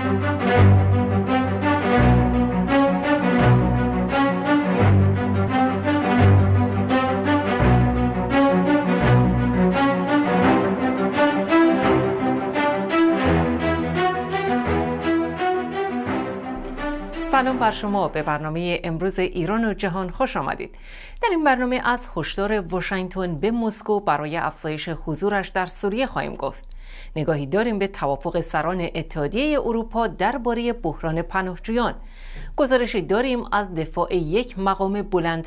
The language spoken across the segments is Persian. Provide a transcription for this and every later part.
سلام بر شما به برنامه امروز ایران و جهان خوش آمدید در این برنامه از هشدار واشنگتن به مسکو برای افزایش حضورش در سوریه خواهیم گفت نگاهی داریم به توافق سران اتحادیه اروپا درباره بحران پناهجویان گزارشی داریم از دفاع یک مقام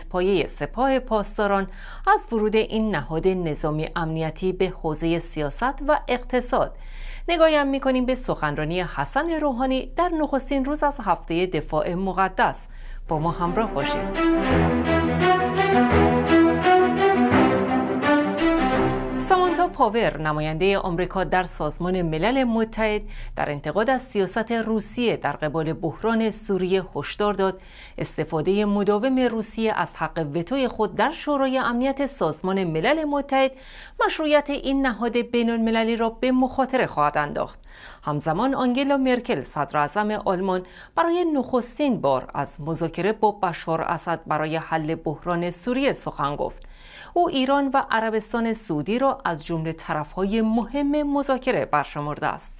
پایه سپاه پاسداران از ورود این نهاد نظامی امنیتی به حوزه سیاست و اقتصاد نگاهی هم میکنیم به سخنرانی حسن روحانی در نخستین روز از هفته دفاع مقدس با ما همراه باشید پاور نماینده آمریکا در سازمان ملل متحد در انتقاد از سیاست روسیه در قبال بحران سوریه هشدار داد استفاده مداوم روسیه از حق وتوی خود در شورای امنیت سازمان ملل متحد مشروعیت این نهاد بین المللی را به مخاطره خواهد انداخت همزمان آنگلا مرکل صدر آلمان برای نخستین بار از مذاکره با بشار اسد برای حل بحران سوریه سخن گفت او ایران و عربستان سعودی را از جمله طرفهای مهم مذاکره برشمرده است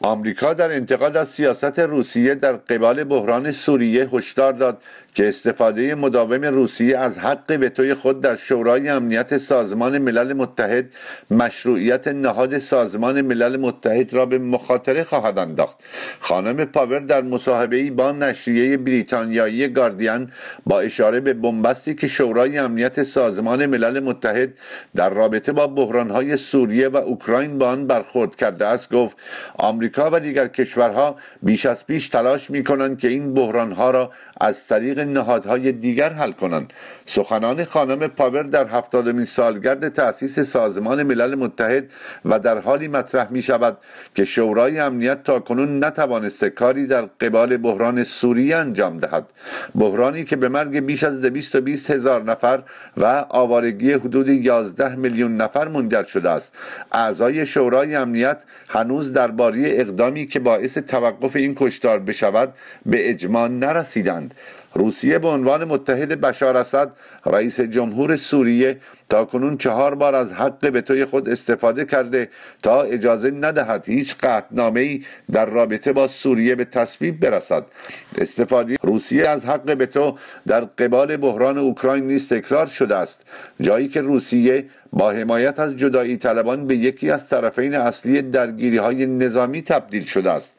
آمریکا در انتقاد از سیاست روسیه در قبال بحران سوریه هشدار داد که استفاده مداوم روسیه از حق وتوی خود در شورای امنیت سازمان ملل متحد مشروعیت نهاد سازمان ملل متحد را به مخاطره خواهد انداخت خانم پاور در مصاحبه با نشریه بریتانیایی گاردین با اشاره به بنبستی که شورای امنیت سازمان ملل متحد در رابطه با بحرانهای سوریه و اوکراین با آن برخورد کرده است گفت آمریکا و دیگر کشورها بیش از پیش تلاش می کنند که این بحرانها را از طریق نهادهای دیگر حل کنند سخنان خانم پاور در هفتادمین سالگرد تأسیس سازمان ملل متحد و در حالی مطرح می شود که شورای امنیت تا کنون نتوانسته کاری در قبال بحران سوریه انجام دهد بحرانی که به مرگ بیش از بیست هزار نفر و آوارگی حدود 11 میلیون نفر منجر شده است اعضای شورای امنیت هنوز درباره اقدامی که باعث توقف این کشتار بشود به اجماع نرسیدند روسیه به عنوان متحد بشار اسد رئیس جمهور سوریه تا کنون چهار بار از حق به توی خود استفاده کرده تا اجازه ندهد هیچ قطنامه ای در رابطه با سوریه به تصویب برسد استفاده روسیه از حق به تو در قبال بحران اوکراین نیز تکرار شده است جایی که روسیه با حمایت از جدایی طلبان به یکی از طرفین اصلی درگیری های نظامی تبدیل شده است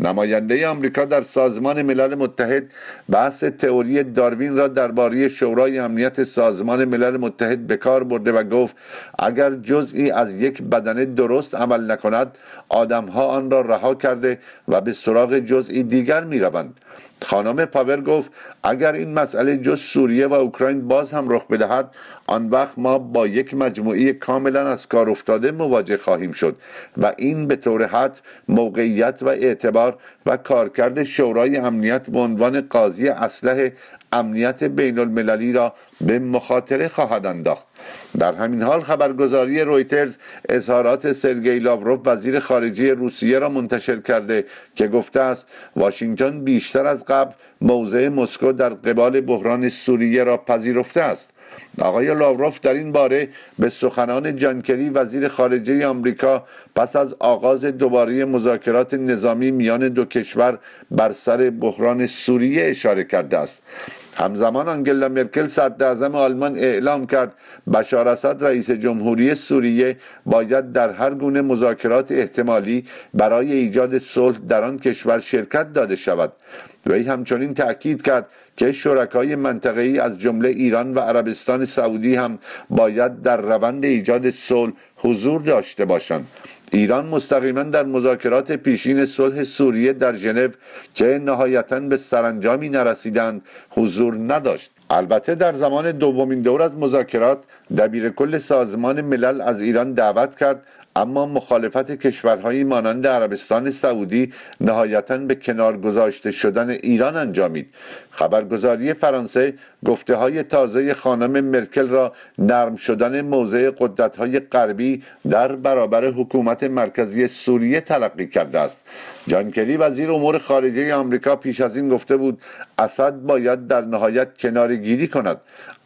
نماینده آمریکا در سازمان ملل متحد بحث تئوری داروین را درباره شورای امنیت سازمان ملل متحد به کار برده و گفت اگر جزئی از یک بدنه درست عمل نکند آدمها آن را رها کرده و به سراغ جزئی دیگر می روند خانم پاور گفت اگر این مسئله جز سوریه و اوکراین باز هم رخ بدهد آن وقت ما با یک مجموعه کاملا از کار افتاده مواجه خواهیم شد و این به طور حد موقعیت و اعتبار و کارکرد شورای امنیت به عنوان قاضی اسلحه امنیت بین المللی را به مخاطره خواهد انداخت در همین حال خبرگزاری رویترز اظهارات سرگئی لاوروف وزیر خارجه روسیه را منتشر کرده که گفته است واشنگتن بیشتر از قبل موضع مسکو در قبال بحران سوریه را پذیرفته است آقای لاوروف در این باره به سخنان جانکری وزیر خارجه آمریکا پس از آغاز دوباره مذاکرات نظامی میان دو کشور بر سر بحران سوریه اشاره کرده است همزمان آنگلا مرکل صدراعظم آلمان اعلام کرد بشار اسد رئیس جمهوری سوریه باید در هر گونه مذاکرات احتمالی برای ایجاد صلح در آن کشور شرکت داده شود وی همچنین تأکید کرد که شرکای ای از جمله ایران و عربستان سعودی هم باید در روند ایجاد صلح حضور داشته باشند ایران مستقیما در مذاکرات پیشین صلح سوریه در ژنو که نهایتا به سرانجامی نرسیدند حضور نداشت البته در زمان دومین دور از مذاکرات دبیر کل سازمان ملل از ایران دعوت کرد اما مخالفت کشورهایی مانند عربستان سعودی نهایتا به کنار گذاشته شدن ایران انجامید خبرگزاری فرانسه گفته های تازه خانم مرکل را نرم شدن موضع قدرت های غربی در برابر حکومت مرکزی سوریه تلقی کرده است جان وزیر امور خارجه آمریکا پیش از این گفته بود اسد باید در نهایت کنار گیری کند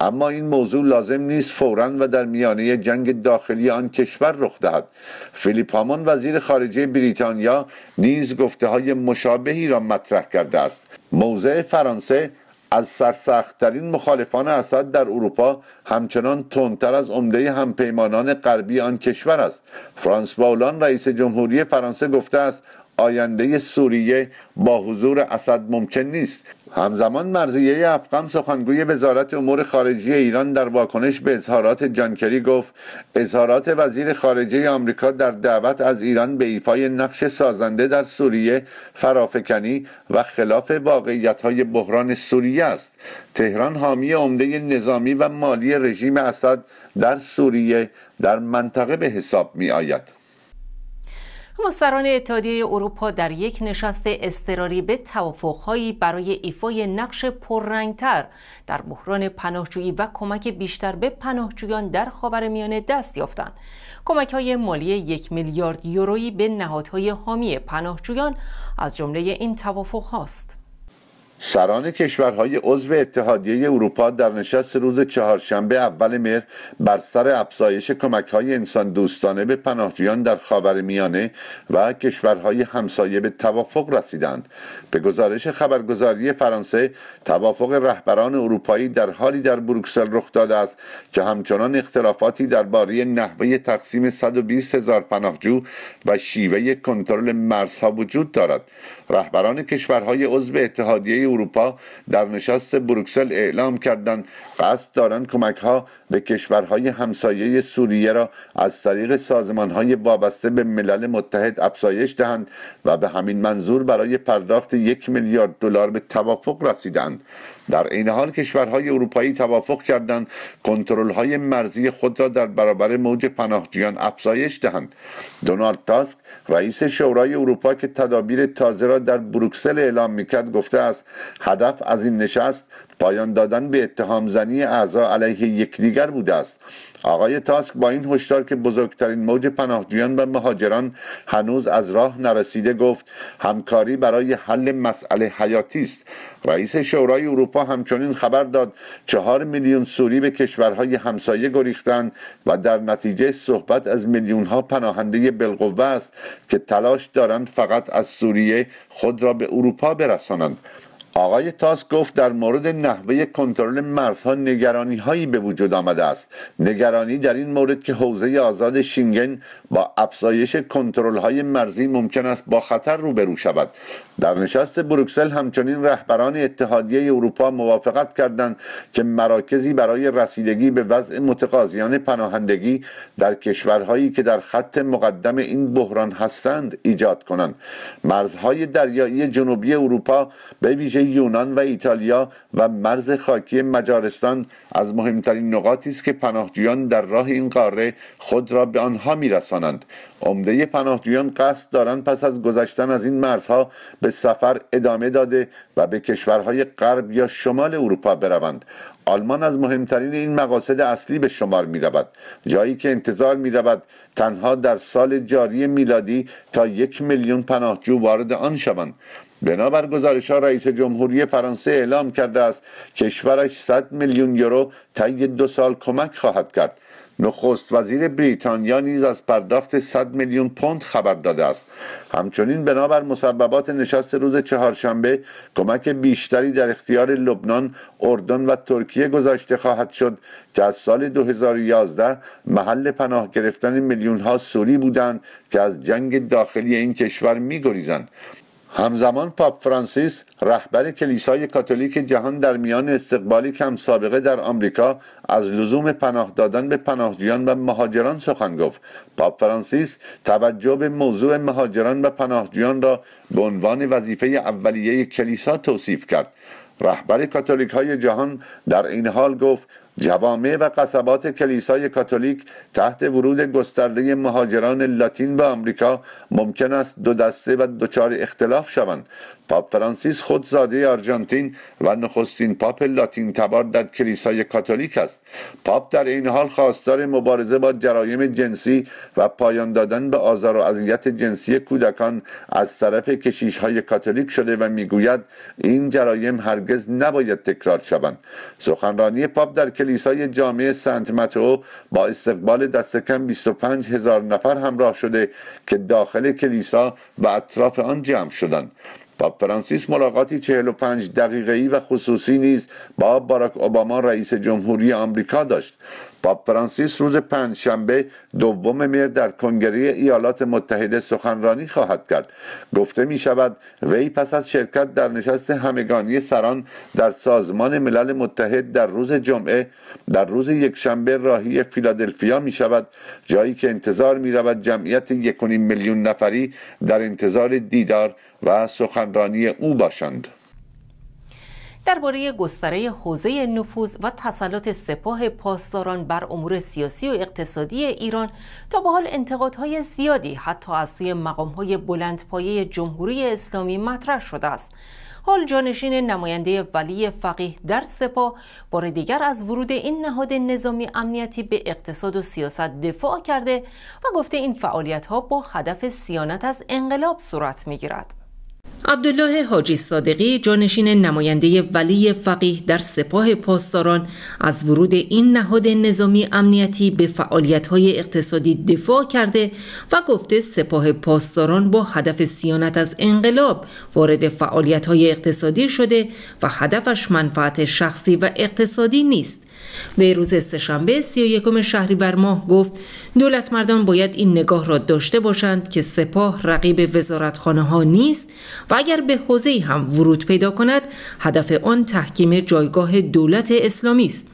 اما این موضوع لازم نیست فورا و در میانه جنگ داخلی آن کشور رخ دهد فیلیپ هامون وزیر خارجه بریتانیا نیز گفته های مشابهی را مطرح کرده است موضع فرانسه از سرسختترین مخالفان اسد در اروپا همچنان تندتر از عمده همپیمانان غربی آن کشور است فرانس باولان رئیس جمهوری فرانسه گفته است آینده سوریه با حضور اسد ممکن نیست همزمان مرزیه افغان سخنگوی وزارت امور خارجه ایران در واکنش به اظهارات جانکری گفت اظهارات وزیر خارجه آمریکا در دعوت از ایران به ایفای نقش سازنده در سوریه فرافکنی و خلاف واقعیت‌های بحران سوریه است تهران حامی عمده نظامی و مالی رژیم اسد در سوریه در منطقه به حساب می آید مستران اتحادیه اروپا در یک نشست اضطراری به توافقهایی برای ایفای نقش پررنگتر در بحران پناهجویی و کمک بیشتر به پناهجویان در خاورمیانه دست یافتند. کمک های مالی یک میلیارد یورویی به نهادهای حامی پناهجویان از جمله این توافق هاست. سران کشورهای عضو اتحادیه اروپا در نشست روز چهارشنبه اول مهر بر سر افزایش کمکهای انسان دوستانه به پناهجویان در میانه و کشورهای همسایه به توافق رسیدند به گزارش خبرگزاری فرانسه توافق رهبران اروپایی در حالی در بروکسل رخ داده است که همچنان اختلافاتی درباره نحوه تقسیم 120 هزار پناهجو و شیوه کنترل مرزها وجود دارد رهبران کشورهای عضو اتحادیه اروپا در نشست بروکسل اعلام کردند قصد دارند کمک ها به کشورهای همسایه سوریه را از طریق سازمان های وابسته به ملل متحد افزایش دهند و به همین منظور برای پرداخت یک میلیارد دلار به توافق رسیدند در این حال کشورهای اروپایی توافق کردند کنترل‌های مرزی خود را در برابر موج پناهجویان افزایش دهند دونالد تاسک رئیس شورای اروپا که تدابیر تازه را در بروکسل اعلام میکرد گفته است هدف از این نشست پایان دادن به زنی اعضا علیه یکدیگر بوده است آقای تاسک با این هشدار که بزرگترین موج پناهجویان و مهاجران هنوز از راه نرسیده گفت همکاری برای حل مسئله حیاتی است رئیس شورای اروپا همچنین خبر داد چهار میلیون سوری به کشورهای همسایه گریختند و در نتیجه صحبت از میلیونها پناهنده بالقوه است که تلاش دارند فقط از سوریه خود را به اروپا برسانند آقای تاس گفت در مورد نحوه کنترل مرزها نگرانی هایی به وجود آمده است نگرانی در این مورد که حوزه آزاد شینگن با افزایش کنترل های مرزی ممکن است با خطر روبرو شود در نشست بروکسل همچنین رهبران اتحادیه اروپا موافقت کردند که مراکزی برای رسیدگی به وضع متقاضیان پناهندگی در کشورهایی که در خط مقدم این بحران هستند ایجاد کنند مرزهای دریایی جنوبی اروپا به ویژه یونان و ایتالیا و مرز خاکی مجارستان از مهمترین نقاطی است که پناهجویان در راه این قاره خود را به آنها میرسانند عمده پناهجویان قصد دارند پس از گذشتن از این مرزها به سفر ادامه داده و به کشورهای غرب یا شمال اروپا بروند آلمان از مهمترین این مقاصد اصلی به شمار می رود جایی که انتظار می رود تنها در سال جاری میلادی تا یک میلیون پناهجو وارد آن شوند بنابر گزارش ها رئیس جمهوری فرانسه اعلام کرده است کشورش 100 میلیون یورو طی دو سال کمک خواهد کرد نخست وزیر بریتانیا نیز از پرداخت 100 میلیون پوند خبر داده است همچنین بنابر مسببات نشست روز چهارشنبه کمک بیشتری در اختیار لبنان، اردن و ترکیه گذاشته خواهد شد که از سال 2011 محل پناه گرفتن میلیون ها سوری بودند که از جنگ داخلی این کشور می‌گریزند. همزمان پاپ فرانسیس رهبر کلیسای کاتولیک جهان در میان استقبالی کم سابقه در آمریکا از لزوم پناه دادن به پناهجویان و مهاجران سخن گفت پاپ فرانسیس توجه به موضوع مهاجران و پناهجویان را به عنوان وظیفه اولیه کلیسا توصیف کرد رهبر کاتولیک های جهان در این حال گفت جوامع و قصبات کلیسای کاتولیک تحت ورود گسترده مهاجران لاتین به آمریکا ممکن است دو دسته و دچار اختلاف شوند پاپ فرانسیس خود زاده آرژانتین و نخستین پاپ لاتین تبار در کلیسای کاتولیک است پاپ در این حال خواستار مبارزه با جرایم جنسی و پایان دادن به آزار و اذیت جنسی کودکان از طرف کشیش های کاتولیک شده و میگوید این جرایم هرگز نباید تکرار شوند سخنرانی پاپ در کلیسای جامع سنت متو با استقبال دست کم 25 هزار نفر همراه شده که داخل کلیسا و اطراف آن جمع شدند پاپ فرانسیس ملاقاتی 45 دقیقه ای و خصوصی نیز با باراک اوباما رئیس جمهوری آمریکا داشت پاپ فرانسیس روز پنج شنبه دوم مهر در کنگره ایالات متحده سخنرانی خواهد کرد گفته می شود وی پس از شرکت در نشست همگانی سران در سازمان ملل متحد در روز جمعه در روز یکشنبه راهی فیلادلفیا می شود جایی که انتظار می رود جمعیت یک میلیون نفری در انتظار دیدار و سخنرانی او باشند درباره گستره حوزه نفوذ و تسلط سپاه پاسداران بر امور سیاسی و اقتصادی ایران تا به حال انتقادهای زیادی حتی از سوی مقامهای بلندپایه جمهوری اسلامی مطرح شده است حال جانشین نماینده ولی فقیه در سپاه بار دیگر از ورود این نهاد نظامی امنیتی به اقتصاد و سیاست دفاع کرده و گفته این فعالیت ها با هدف سیانت از انقلاب صورت می عبدالله حاجی صادقی جانشین نماینده ولی فقیه در سپاه پاسداران از ورود این نهاد نظامی امنیتی به فعالیت‌های اقتصادی دفاع کرده و گفته سپاه پاسداران با هدف سیانت از انقلاب وارد فعالیت‌های اقتصادی شده و هدفش منفعت شخصی و اقتصادی نیست به روز سهشنبه 31 شهریور ماه گفت دولت مردان باید این نگاه را داشته باشند که سپاه رقیب وزارتخانه ها نیست و اگر به حوزه هم ورود پیدا کند هدف آن تحکیم جایگاه دولت اسلامی است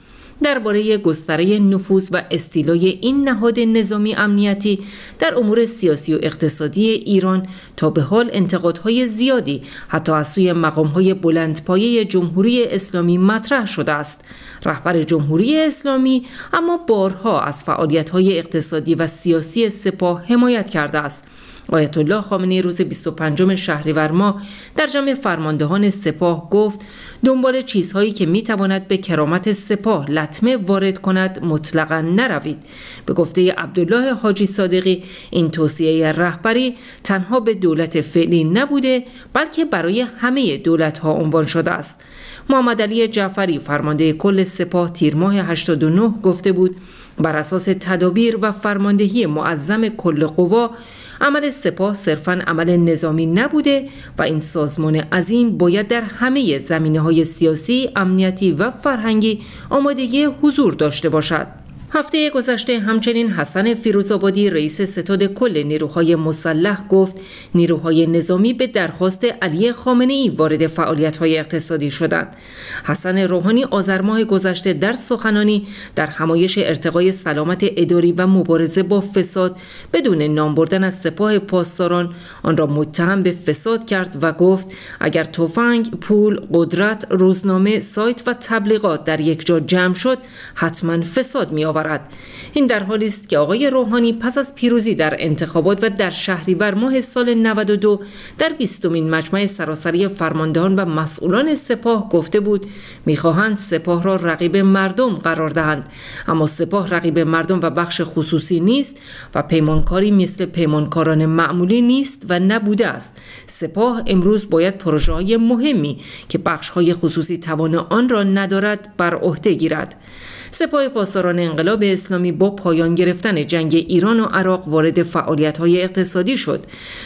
درباره گستره نفوذ و استیلای این نهاد نظامی امنیتی در امور سیاسی و اقتصادی ایران تا به حال انتقادهای زیادی حتی از سوی مقامهای بلندپایه جمهوری اسلامی مطرح شده است رهبر جمهوری اسلامی اما بارها از فعالیت‌های اقتصادی و سیاسی سپاه حمایت کرده است آیت الله خامنه روز 25 شهریور ماه در جمع فرماندهان سپاه گفت دنبال چیزهایی که میتواند به کرامت سپاه لطمه وارد کند مطلقا نروید به گفته عبدالله حاجی صادقی این توصیه رهبری تنها به دولت فعلی نبوده بلکه برای همه دولت ها عنوان شده است محمد علی جعفری فرمانده کل سپاه تیر ماه 89 گفته بود بر اساس تدابیر و فرماندهی معظم کل قوا عمل سپاه صرفا عمل نظامی نبوده و این سازمان عظیم باید در همه زمینه های سیاسی، امنیتی و فرهنگی آمادگی حضور داشته باشد. هفته گذشته همچنین حسن فیروزآبادی رئیس ستاد کل نیروهای مسلح گفت نیروهای نظامی به درخواست علی خامنه ای وارد فعالیت های اقتصادی شدند. حسن روحانی آذر ماه گذشته در سخنانی در همایش ارتقای سلامت اداری و مبارزه با فساد بدون نام بردن از سپاه پاسداران آن را متهم به فساد کرد و گفت اگر تفنگ، پول، قدرت، روزنامه، سایت و تبلیغات در یک جا جمع شد حتما فساد می این در حالی است که آقای روحانی پس از پیروزی در انتخابات و در شهریور ماه سال 92 در بیستمین مجمع سراسری فرماندهان و مسئولان سپاه گفته بود میخواهند سپاه را رقیب مردم قرار دهند اما سپاه رقیب مردم و بخش خصوصی نیست و پیمانکاری مثل پیمانکاران معمولی نیست و نبوده است سپاه امروز باید پروژه های مهمی که بخش های خصوصی توان آن را ندارد بر عهده گیرد سپاه پاسداران انقلاب اسلامی با پایان گرفتن جنگ ایران و عراق وارد فعالیت های اقتصادی شد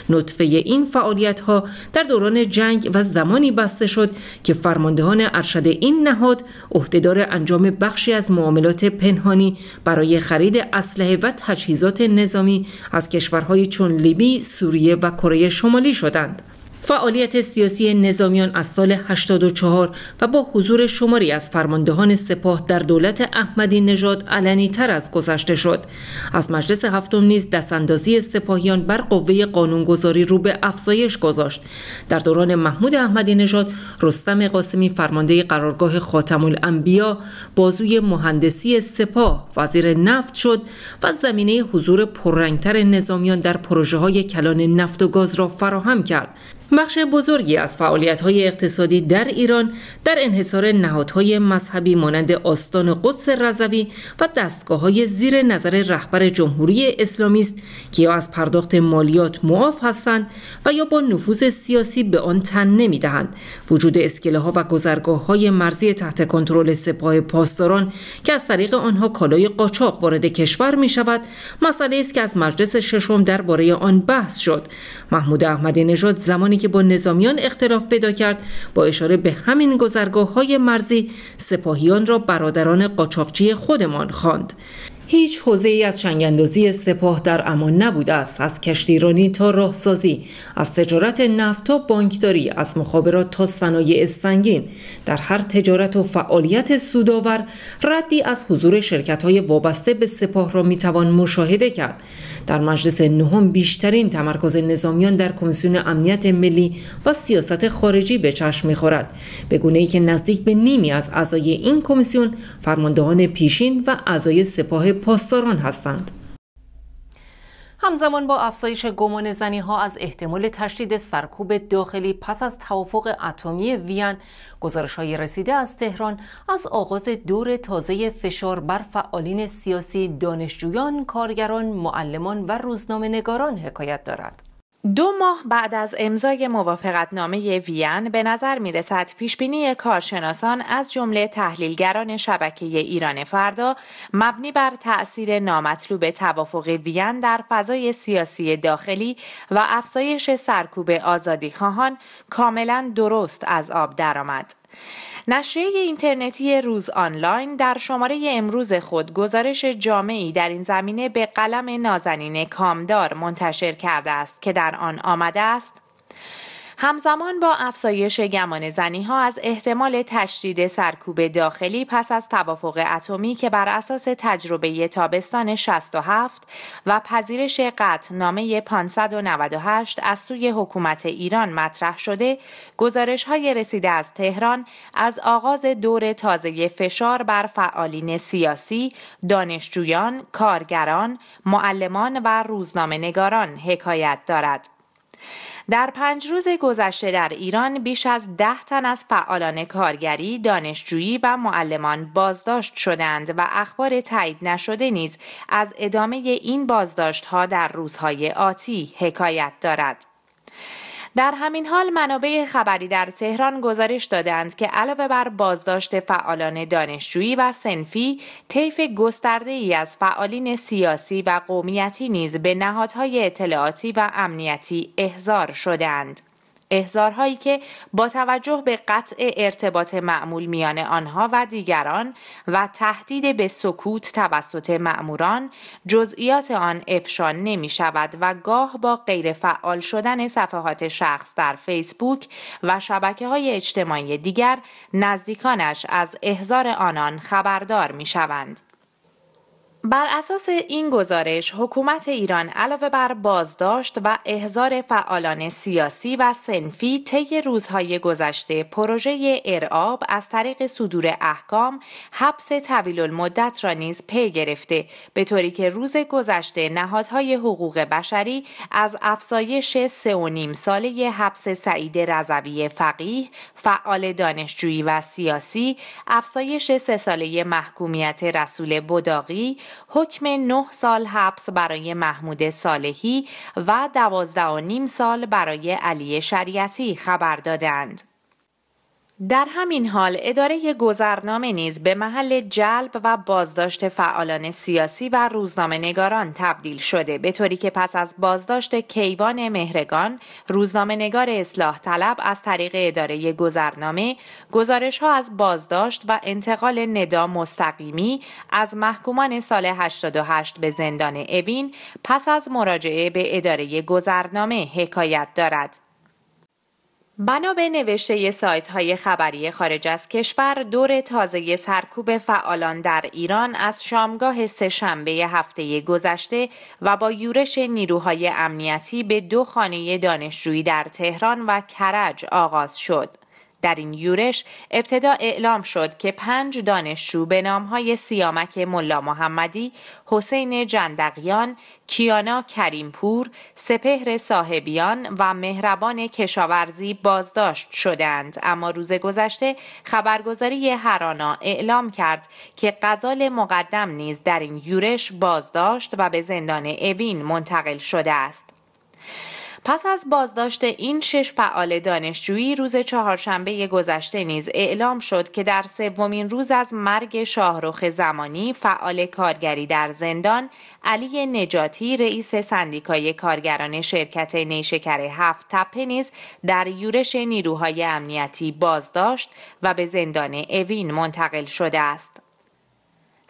نطفه این فعالیت ها در دوران جنگ و زمانی بسته شد که فرماندهان ارشد این نهاد عهدهدار انجام بخشی از معاملات پنهانی برای خرید اسلحه و تجهیزات نظامی از کشورهای چون لیبی، سوریه و کره شمالی شدند. فعالیت سیاسی نظامیان از سال 84 و با حضور شماری از فرماندهان سپاه در دولت احمدی نژاد علنی تر از گذشته شد از مجلس هفتم نیز دستاندازی سپاهیان بر قوه قانونگذاری رو به افزایش گذاشت در دوران محمود احمدی نژاد رستم قاسمی فرمانده قرارگاه خاتم الانبیا بازوی مهندسی سپاه وزیر نفت شد و زمینه حضور پررنگتر نظامیان در پروژه های کلان نفت و گاز را فراهم کرد بخش بزرگی از فعالیت‌های اقتصادی در ایران در انحصار نهادهای مذهبی مانند آستان قدس رضوی و دستگاه‌های زیر نظر رهبر جمهوری اسلامی است که یا از پرداخت مالیات معاف هستند و یا با نفوذ سیاسی به آن تن نمی‌دهند وجود اسکله‌ها و گذرگاه‌های مرزی تحت کنترل سپاه پاسداران که از طریق آنها کالای قاچاق وارد کشور می‌شود مسئله است که از مجلس ششم درباره آن بحث شد محمود احمدی نژاد زمانی که با نظامیان اختلاف پیدا کرد با اشاره به همین گذرگاه های مرزی سپاهیان را برادران قاچاقچی خودمان خواند هیچ حوزه ای از شنگندازی سپاه در امان نبوده است از کشتیرانی تا راهسازی از تجارت نفت تا بانکداری از مخابرات تا صنایع سنگین در هر تجارت و فعالیت سودآور ردی از حضور شرکت های وابسته به سپاه را میتوان مشاهده کرد در مجلس نهم بیشترین تمرکز نظامیان در کمیسیون امنیت ملی و سیاست خارجی به چشم میخورد به گونه ای که نزدیک به نیمی از اعضای این کمیسیون فرماندهان پیشین و اعضای سپاه پاسداران هستند. همزمان با افزایش گمان زنی ها از احتمال تشدید سرکوب داخلی پس از توافق اتمی وین گزارش های رسیده از تهران از آغاز دور تازه فشار بر فعالین سیاسی دانشجویان، کارگران، معلمان و روزنامه نگاران حکایت دارد. دو ماه بعد از امضای موافقتنامه وین به نظر می رسد پیشبینی کارشناسان از جمله تحلیلگران شبکه ایران فردا مبنی بر تأثیر نامطلوب توافق وین در فضای سیاسی داخلی و افزایش سرکوب آزادی خواهان کاملا درست از آب درآمد. نشریه اینترنتی روز آنلاین در شماره امروز خود گزارش جامعی در این زمینه به قلم نازنین کامدار منتشر کرده است که در آن آمده است همزمان با افزایش گمان زنی ها از احتمال تشدید سرکوب داخلی پس از توافق اتمی که بر اساس تجربه تابستان 67 و پذیرش قطعنامه 598 از سوی حکومت ایران مطرح شده، گزارش های رسیده از تهران از آغاز دور تازه فشار بر فعالین سیاسی، دانشجویان، کارگران، معلمان و روزنامه نگاران حکایت دارد. در پنج روز گذشته در ایران بیش از ده تن از فعالان کارگری، دانشجویی و معلمان بازداشت شدند و اخبار تایید نشده نیز از ادامه این بازداشت ها در روزهای آتی حکایت دارد. در همین حال منابع خبری در تهران گزارش دادند که علاوه بر بازداشت فعالان دانشجویی و سنفی طیف گسترده ای از فعالین سیاسی و قومیتی نیز به نهادهای اطلاعاتی و امنیتی احضار شدند. احزارهایی که با توجه به قطع ارتباط معمول میان آنها و دیگران و تهدید به سکوت توسط معموران جزئیات آن افشا نمی شود و گاه با فعال شدن صفحات شخص در فیسبوک و شبکه های اجتماعی دیگر نزدیکانش از احزار آنان خبردار می شوند. بر اساس این گزارش حکومت ایران علاوه بر بازداشت و احضار فعالان سیاسی و سنفی طی روزهای گذشته پروژه ارعاب از طریق صدور احکام حبس طویل المدت را نیز پی گرفته به طوری که روز گذشته نهادهای حقوق بشری از افزایش سه و نیم ساله حبس سعید رضوی فقیه فعال دانشجویی و سیاسی افزایش سه ساله محکومیت رسول بداغی حکم 9 سال حبس برای محمود صالحی و دوازده و نیم سال برای علی شریعتی خبر دادند. در همین حال اداره گذرنامه نیز به محل جلب و بازداشت فعالان سیاسی و روزنامه نگاران تبدیل شده به طوری که پس از بازداشت کیوان مهرگان روزنامه نگار اصلاح طلب از طریق اداره گذرنامه گزارش ها از بازداشت و انتقال ندا مستقیمی از محکومان سال 88 به زندان اوین پس از مراجعه به اداره گذرنامه حکایت دارد. بنا نوشته سایت های خبری خارج از کشور دور تازه سرکوب فعالان در ایران از شامگاه سهشنبه هفته گذشته و با یورش نیروهای امنیتی به دو خانه دانشجویی در تهران و کرج آغاز شد. در این یورش ابتدا اعلام شد که پنج دانشجو به نامهای سیامک ملا محمدی، حسین جندقیان، کیانا کریمپور، سپهر صاحبیان و مهربان کشاورزی بازداشت شدند اما روز گذشته خبرگزاری هرانا اعلام کرد که قزال مقدم نیز در این یورش بازداشت و به زندان اوین منتقل شده است. پس از بازداشت این شش فعال دانشجویی روز چهارشنبه گذشته نیز اعلام شد که در سومین روز از مرگ شاهروخ زمانی فعال کارگری در زندان علی نجاتی رئیس سندیکای کارگران شرکت نیشکر هفت تپه نیز در یورش نیروهای امنیتی بازداشت و به زندان اوین منتقل شده است.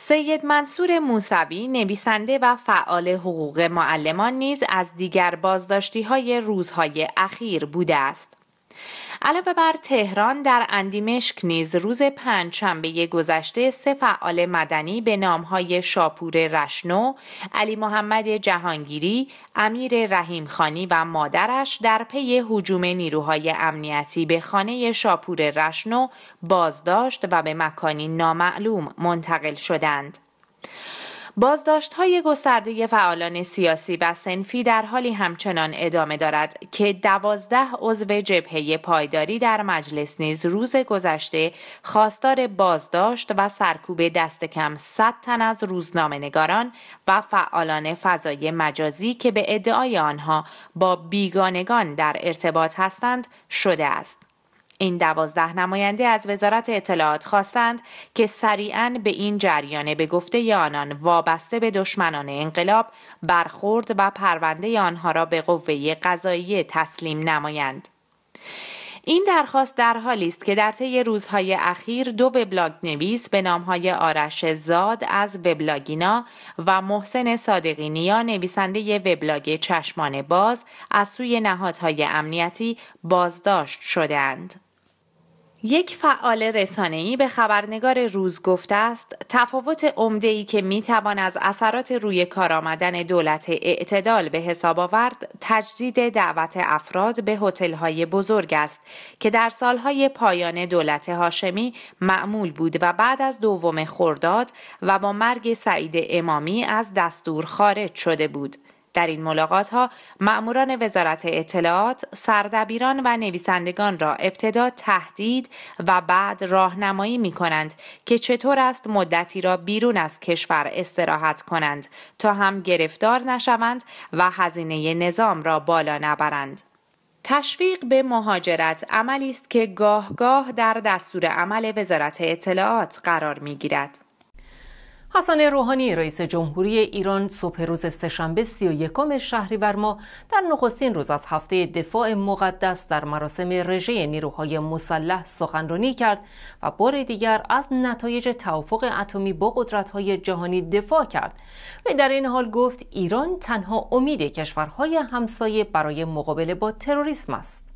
سید منصور موسوی نویسنده و فعال حقوق معلمان نیز از دیگر بازداشتی های روزهای اخیر بوده است. علاوه بر تهران در اندیمشک نیز روز پنج شنبه گذشته سه فعال مدنی به نامهای شاپور رشنو، علی محمد جهانگیری، امیر رحیمخانی و مادرش در پی هجوم نیروهای امنیتی به خانه شاپور رشنو بازداشت و به مکانی نامعلوم منتقل شدند. بازداشت های گسترده فعالان سیاسی و سنفی در حالی همچنان ادامه دارد که دوازده عضو جبهه پایداری در مجلس نیز روز گذشته خواستار بازداشت و سرکوب دست کم 100 تن از روزنامه نگاران و فعالان فضای مجازی که به ادعای آنها با بیگانگان در ارتباط هستند شده است. این دوازده نماینده از وزارت اطلاعات خواستند که سریعا به این جریانه به گفته آنان وابسته به دشمنان انقلاب برخورد و پرونده آنها را به قوه قضایی تسلیم نمایند. این درخواست در حالی است که در طی روزهای اخیر دو وبلاگ نویس به نامهای آرش زاد از وبلاگینا و محسن صادقی نیا نویسنده وبلاگ چشمان باز از سوی نهادهای امنیتی بازداشت شدند. یک فعال رسانه‌ای به خبرنگار روز گفته است تفاوت ای که میتوان از اثرات روی کار آمدن دولت اعتدال به حساب آورد تجدید دعوت افراد به های بزرگ است که در سالهای پایان دولت هاشمی معمول بود و بعد از دوم خرداد و با مرگ سعید امامی از دستور خارج شده بود در این ملاقات ها مأموران وزارت اطلاعات، سردبیران و نویسندگان را ابتدا تهدید و بعد راهنمایی می کنند که چطور است مدتی را بیرون از کشور استراحت کنند تا هم گرفتار نشوند و هزینه نظام را بالا نبرند. تشویق به مهاجرت عملی است که گاه در دستور عمل وزارت اطلاعات قرار می گیرد. حسن روحانی رئیس جمهوری ایران صبح روز سهشنبه 31 شهریور ماه در نخستین روز از هفته دفاع مقدس در مراسم رژه نیروهای مسلح سخنرانی کرد و بار دیگر از نتایج توافق اتمی با قدرت‌های جهانی دفاع کرد و در این حال گفت ایران تنها امید کشورهای همسایه برای مقابله با تروریسم است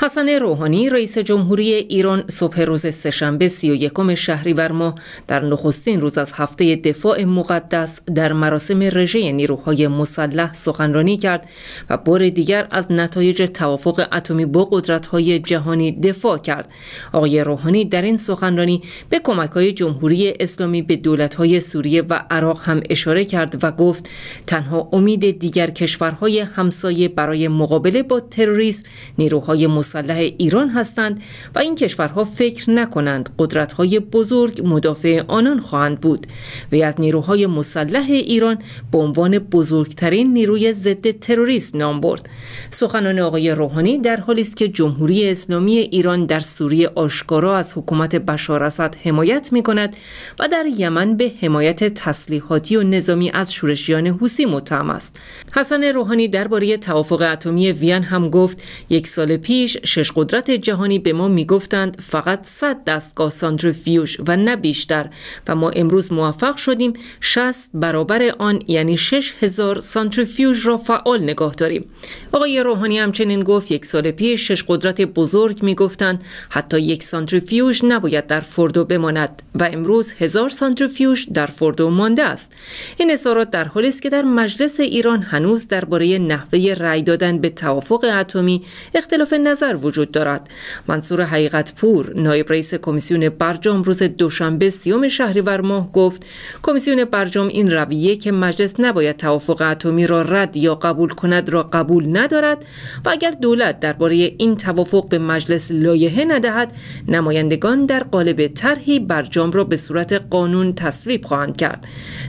حسن روحانی رئیس جمهوری ایران صبح روز سهشنبه 31 شهریور ماه در نخستین روز از هفته دفاع مقدس در مراسم رژه نیروهای مسلح سخنرانی کرد و بار دیگر از نتایج توافق اتمی با قدرت‌های جهانی دفاع کرد. آقای روحانی در این سخنرانی به کمک‌های جمهوری اسلامی به دولت‌های سوریه و عراق هم اشاره کرد و گفت تنها امید دیگر کشورهای همسایه برای مقابله با تروریسم نیروهای مسلح ایران هستند و این کشورها فکر نکنند قدرت‌های بزرگ مدافع آنان خواهند بود و از نیروهای مسلح ایران به عنوان بزرگترین نیروی ضد تروریست نام برد سخنان آقای روحانی در حالی است که جمهوری اسلامی ایران در سوریه آشکارا از حکومت بشار اسد حمایت می کند و در یمن به حمایت تسلیحاتی و نظامی از شورشیان حوسی متهم است حسن روحانی درباره توافق اتمی وین هم گفت یک سال پیش شش قدرت جهانی به ما میگفتند فقط 100 دستگاه سانتریفیوژ و نه بیشتر و ما امروز موفق شدیم 60 برابر آن یعنی 6000 سانتریفیوژ را فعال نگاه داریم آقای روحانی همچنین گفت یک سال پیش شش قدرت بزرگ میگفتند حتی یک سانتریفیوژ نباید در فردو بماند و امروز هزار سانتریفیوژ در فردو مانده است این اظهارات در حالی است که در مجلس ایران هنوز درباره نحوه رأی دادن به توافق اتمی اختلاف نظر وجود دارد منصور حقیقت پور نایب رئیس کمیسیون برجام روز دوشنبه سیوم شهریور ماه گفت کمیسیون برجام این رویه که مجلس نباید توافق اتمی را رد یا قبول کند را قبول ندارد و اگر دولت درباره این توافق به مجلس لایحه ندهد نمایندگان در قالب طرحی برجام را به صورت قانون تصویب خواهند کرد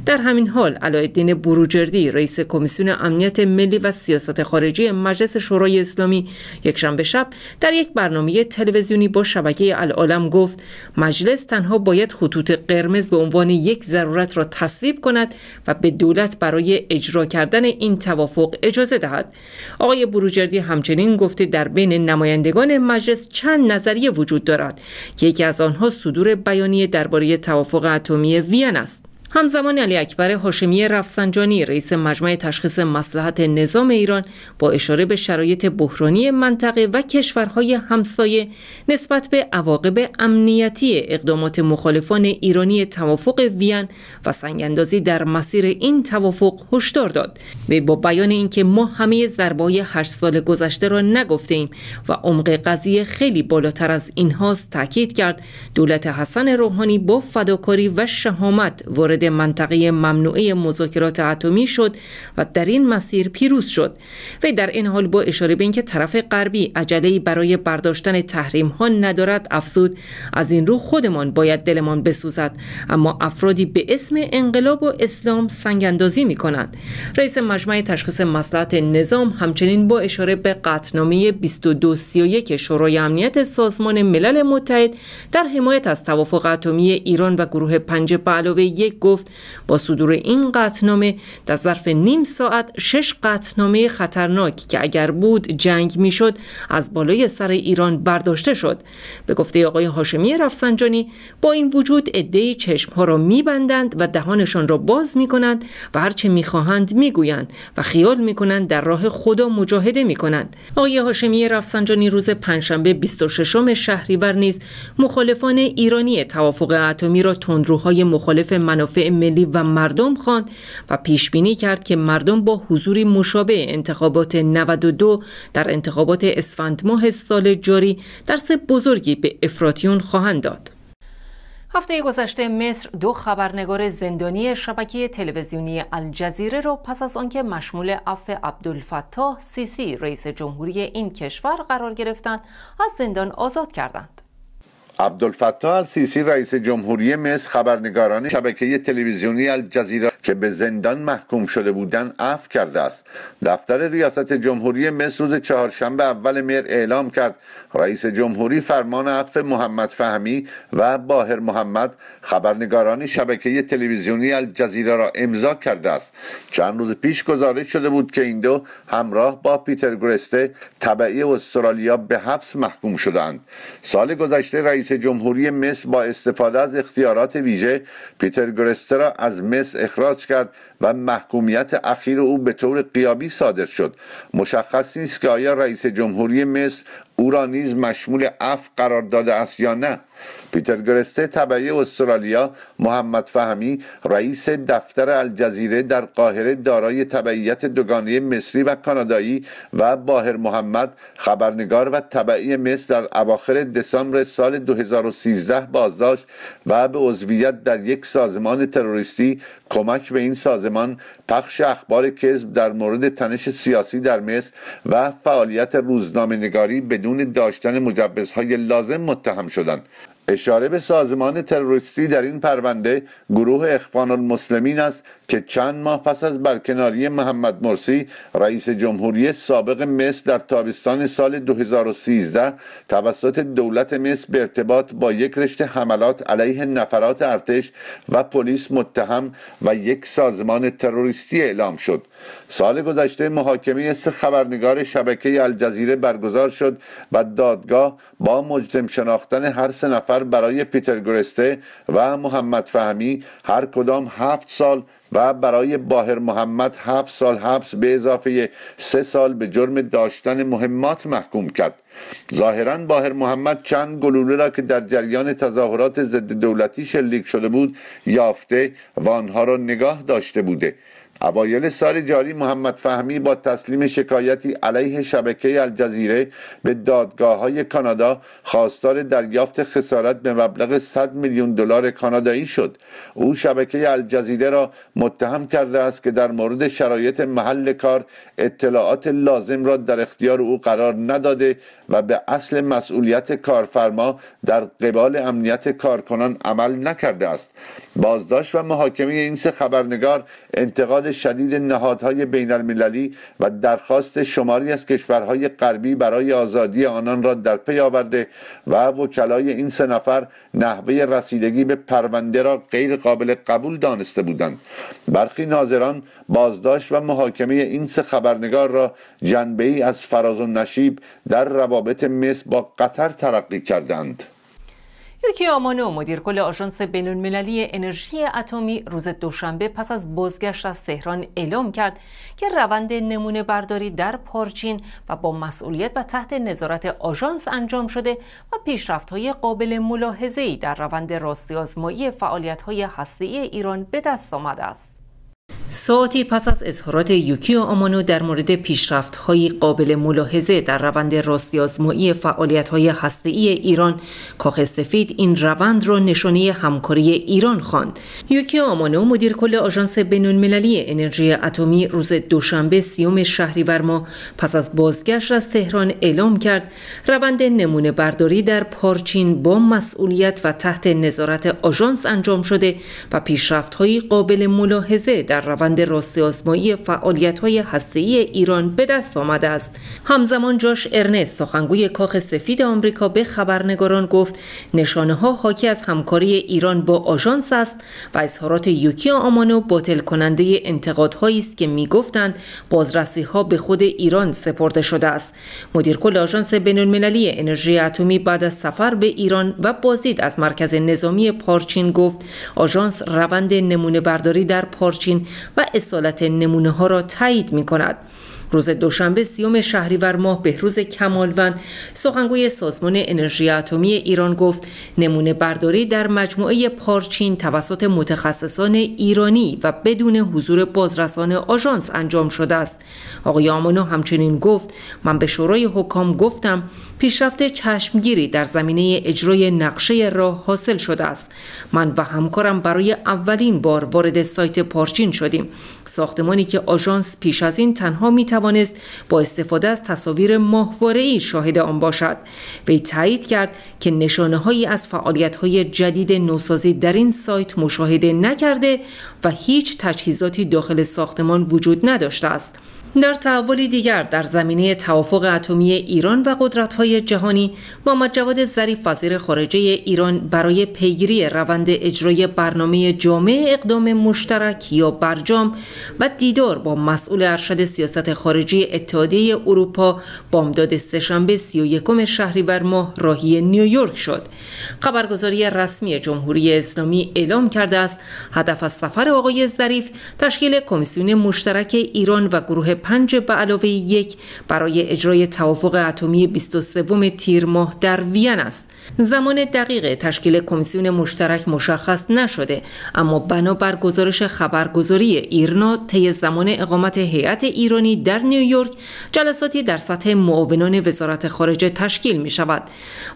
در همین حال علایالدین بروجردی رئیس کمیسیون امنیت ملی و سیاست خارجی مجلس شورای اسلامی یکشنبه در یک برنامه تلویزیونی با شبکه العالم گفت مجلس تنها باید خطوط قرمز به عنوان یک ضرورت را تصویب کند و به دولت برای اجرا کردن این توافق اجازه دهد آقای بروجردی همچنین گفته در بین نمایندگان مجلس چند نظریه وجود دارد که یکی از آنها صدور بیانیه درباره توافق اتمی وین است همزمان علی اکبر هاشمی رفسنجانی رئیس مجمع تشخیص مسلحت نظام ایران با اشاره به شرایط بحرانی منطقه و کشورهای همسایه نسبت به عواقب امنیتی اقدامات مخالفان ایرانی توافق وین و سنگاندازی در مسیر این توافق هشدار داد وی با بیان اینکه ما همه های هشت سال گذشته را نگفته ایم و عمق قضیه خیلی بالاتر از اینهاست تاکید کرد دولت حسن روحانی با فداکاری و شهامت وارد وارد منطقه ممنوعه مذاکرات اتمی شد و در این مسیر پیروز شد و در این حال با اشاره به اینکه طرف غربی عجله برای برداشتن تحریم ها ندارد افزود از این رو خودمان باید دلمان بسوزد اما افرادی به اسم انقلاب و اسلام سنگ اندازی می کنند رئیس مجمع تشخیص مصلحت نظام همچنین با اشاره به قطنامه 2231 شورای امنیت سازمان ملل متحد در حمایت از توافق اتمی ایران و گروه پنج به علاوه یک گفت با صدور این قطنامه در ظرف نیم ساعت شش قطنامه خطرناک که اگر بود جنگ میشد از بالای سر ایران برداشته شد به گفته آقای هاشمی رفسنجانی با این وجود عدهای ها را میبندند و دهانشان را باز کنند و هرچه میخواهند میگویند و خیال می کنند در راه خدا مجاهده کنند آقای هاشمی رفسنجانی روز پنجشنبه 26 شهریور نیز مخالفان ایرانی توافق اتمی را تندروهای مخالف منافع ملی و مردم خواند و پیش بینی کرد که مردم با حضوری مشابه انتخابات 92 در انتخابات اسفند ماه سال جاری درس بزرگی به افراتیون خواهند داد. هفته گذشته مصر دو خبرنگار زندانی شبکه تلویزیونی الجزیره را پس از آنکه مشمول عفو عبدالفتاح سیسی رئیس جمهوری این کشور قرار گرفتند از زندان آزاد کردند. عبدالفتاح السیسی رئیس جمهوری مصر خبرنگاران شبکه تلویزیونی الجزیره که به زندان محکوم شده بودند عفو کرده است دفتر ریاست جمهوری مصر روز چهارشنبه اول مهر اعلام کرد رئیس جمهوری فرمان عفو محمد فهمی و باهر محمد خبرنگاران شبکه تلویزیونی الجزیره را امضا کرده است چند روز پیش گزارش شده بود که این دو همراه با پیتر گرسته طبعی استرالیا به حبس محکوم شدند سال گذشته رئیس جمهوری مصر با استفاده از اختیارات ویژه پیتر گرسته را از مصر اخراج کرد و محکومیت اخیر او به طور قیابی صادر شد مشخص نیست که آیا رئیس جمهوری مصر او را نیز مشمول اف قرار داده است یا نه پیتر گرسته طبعی استرالیا محمد فهمی رئیس دفتر الجزیره در قاهره دارای تبعیت دوگانه مصری و کانادایی و باهر محمد خبرنگار و طبعی مصر در اواخر دسامبر سال 2013 بازداشت و به عضویت در یک سازمان تروریستی کمک به این سازمان پخش اخبار کذب در مورد تنش سیاسی در مصر و فعالیت روزنامه نگاری بدون داشتن مجوزهای لازم متهم شدند اشاره به سازمان تروریستی در این پرونده گروه اخوان المسلمین است که چند ماه پس از برکناری محمد مرسی رئیس جمهوری سابق مصر در تابستان سال 2013 توسط دولت مصر به ارتباط با یک رشته حملات علیه نفرات ارتش و پلیس متهم و یک سازمان تروریستی اعلام شد سال گذشته محاکمه سه خبرنگار شبکه الجزیره برگزار شد و دادگاه با مجرم شناختن هر سه نفر برای پیتر گرسته و محمد فهمی هر کدام هفت سال و برای باهر محمد هفت سال حبس به اضافه سه سال به جرم داشتن مهمات محکوم کرد ظاهرا باهر محمد چند گلوله را که در جریان تظاهرات ضد دولتی شلیک شده بود یافته و آنها را نگاه داشته بوده اوایل سال جاری محمد فهمی با تسلیم شکایتی علیه شبکه الجزیره به دادگاه های کانادا خواستار دریافت خسارت به مبلغ 100 میلیون دلار کانادایی شد او شبکه الجزیره را متهم کرده است که در مورد شرایط محل کار اطلاعات لازم را در اختیار او قرار نداده و به اصل مسئولیت کارفرما در قبال امنیت کارکنان عمل نکرده است بازداشت و محاکمه این سه خبرنگار انتقاد شدید نهادهای بین المللی و درخواست شماری از کشورهای غربی برای آزادی آنان را در پی آورده و وکلای این سه نفر نحوه رسیدگی به پرونده را غیر قابل قبول دانسته بودند برخی ناظران بازداشت و محاکمه این سه خبرنگار را جنبه ای از فراز و نشیب در روابط روابط مصر با قطر ترقی کردند یوکی آمانو مدیر کل آژانس بینالمللی انرژی اتمی روز دوشنبه پس از بازگشت از تهران اعلام کرد که روند نمونه برداری در پارچین و با مسئولیت و تحت نظارت آژانس انجام شده و پیشرفت‌های قابل ملاحظه‌ای در روند فعالیت فعالیت‌های هسته‌ای ایران به دست آمده است. ساعتی پس از اظهارات یوکیو آمانو در مورد پیشرفت‌های قابل ملاحظه در روند های فعالیت‌های ای ایران کاخ سفید این روند را نشانه همکاری ایران خواند. یوکیو آمانو مدیر کل آژانس مللی انرژی اتمی روز دوشنبه سیوم شهریور ورما پس از بازگشت از تهران اعلام کرد روند نمونه برداری در پارچین با مسئولیت و تحت نظارت آژانس انجام شده و پیشرفت‌های قابل ملاحظه در روند راستی آزمایی فعالیت های ای ایران به دست آمده است همزمان جاش ارنست سخنگوی کاخ سفید آمریکا به خبرنگاران گفت نشانه ها حاکی از همکاری ایران با آژانس است و اظهارات یوکی آمانو باطل کننده انتقادهایی است که میگفتند بازرسی ها به خود ایران سپرده شده است مدیر کل آژانس بین‌المللی انرژی اتمی بعد از سفر به ایران و بازدید از مرکز نظامی پارچین گفت آژانس روند نمونه برداری در پارچین و اصالت نمونه ها را تایید می کند. روز دوشنبه سیوم شهریور ماه بهروز کمالوند سخنگوی سازمان انرژی اتمی ایران گفت نمونه برداری در مجموعه پارچین توسط متخصصان ایرانی و بدون حضور بازرسان آژانس انجام شده است آقای آمانو همچنین گفت من به شورای حکام گفتم پیشرفت چشمگیری در زمینه اجرای نقشه راه حاصل شده است من و همکارم برای اولین بار وارد سایت پارچین شدیم ساختمانی که آژانس پیش از این تنها می توانست با استفاده از تصاویر ماهواره ای شاهد آن باشد وی تایید کرد که نشانه هایی از فعالیت های جدید نوسازی در این سایت مشاهده نکرده و هیچ تجهیزاتی داخل ساختمان وجود نداشته است در تحولی دیگر در زمینه توافق اتمی ایران و قدرت‌های جهانی محمد جواد ظریف وزیر خارجه ایران برای پیگیری روند اجرای برنامه جامع اقدام مشترک یا برجام و دیدار با مسئول ارشد سیاست خارجی اتحادیه اروپا بامداد سهشنبه شهری شهریور ماه راهی نیویورک شد خبرگزاری رسمی جمهوری اسلامی اعلام کرده است هدف از سفر آقای ظریف تشکیل کمیسیون مشترک ایران و گروه پنج به علاوه یک برای اجرای توافق اتمی 23 تیر ماه در وین است. زمان دقیق تشکیل کمیسیون مشترک مشخص نشده اما بنا بر گزارش خبرگزاری ایرنا طی زمان اقامت هیئت ایرانی در نیویورک جلساتی در سطح معاونان وزارت خارجه تشکیل می شود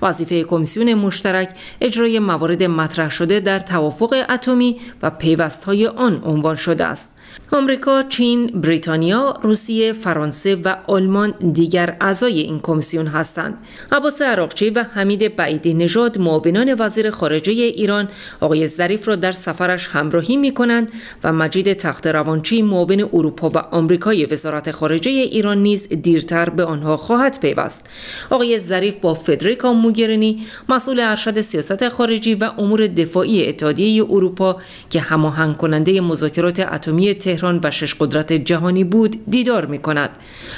وظیفه کمیسیون مشترک اجرای موارد مطرح شده در توافق اتمی و پیوستهای آن عنوان شده است آمریکا، چین، بریتانیا، روسیه، فرانسه و آلمان دیگر اعضای این کمیسیون هستند. عباس عراقچی و حمید بعیدی نژاد معاونان وزیر خارجه ایران آقای ظریف را در سفرش همراهی می کنند و مجید تخت روانچی معاون اروپا و آمریکای وزارت خارجه ایران نیز دیرتر به آنها خواهد پیوست. آقای ظریف با فدریکا موگرنی، مسئول ارشد سیاست خارجی و امور دفاعی اتحادیه اروپا که هماهنگ کننده مذاکرات اتمی تهران و شش قدرت جهانی بود دیدار می کند.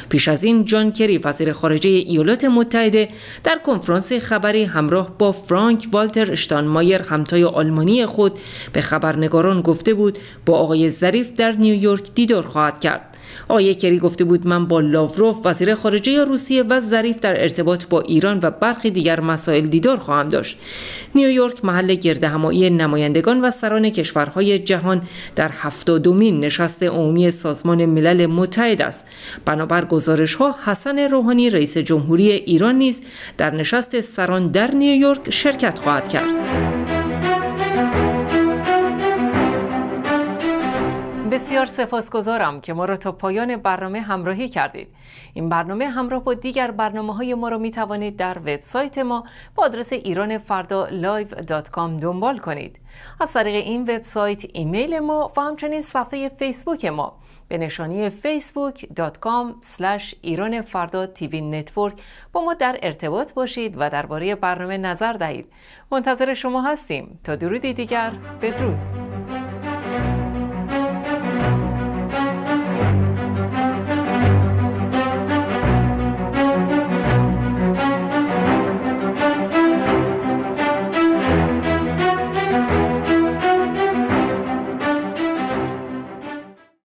پیش از این جان کری وزیر خارجه ایالات متحده در کنفرانس خبری همراه با فرانک والتر مایر همتای آلمانی خود به خبرنگاران گفته بود با آقای ظریف در نیویورک دیدار خواهد کرد. آیه کری گفته بود من با لاوروف وزیر خارجه روسیه و ظریف در ارتباط با ایران و برخی دیگر مسائل دیدار خواهم داشت نیویورک محل گردهمایی نمایندگان و سران کشورهای جهان در هفتادمین نشست عمومی سازمان ملل متحد است بنابر گزارش ها حسن روحانی رئیس جمهوری ایران نیز در نشست سران در نیویورک شرکت خواهد کرد بسیار سپاسگزارم که ما را تا پایان برنامه همراهی کردید. این برنامه همراه با دیگر برنامه های ما را می توانید در وبسایت ما با آدرس live.com دنبال کنید. از طریق این وبسایت ایمیل ما و همچنین صفحه فیسبوک ما به نشانی facebook.com ایران فردا تیوی نتورک با ما در ارتباط باشید و درباره برنامه نظر دهید منتظر شما هستیم تا درودی دیگر بدرود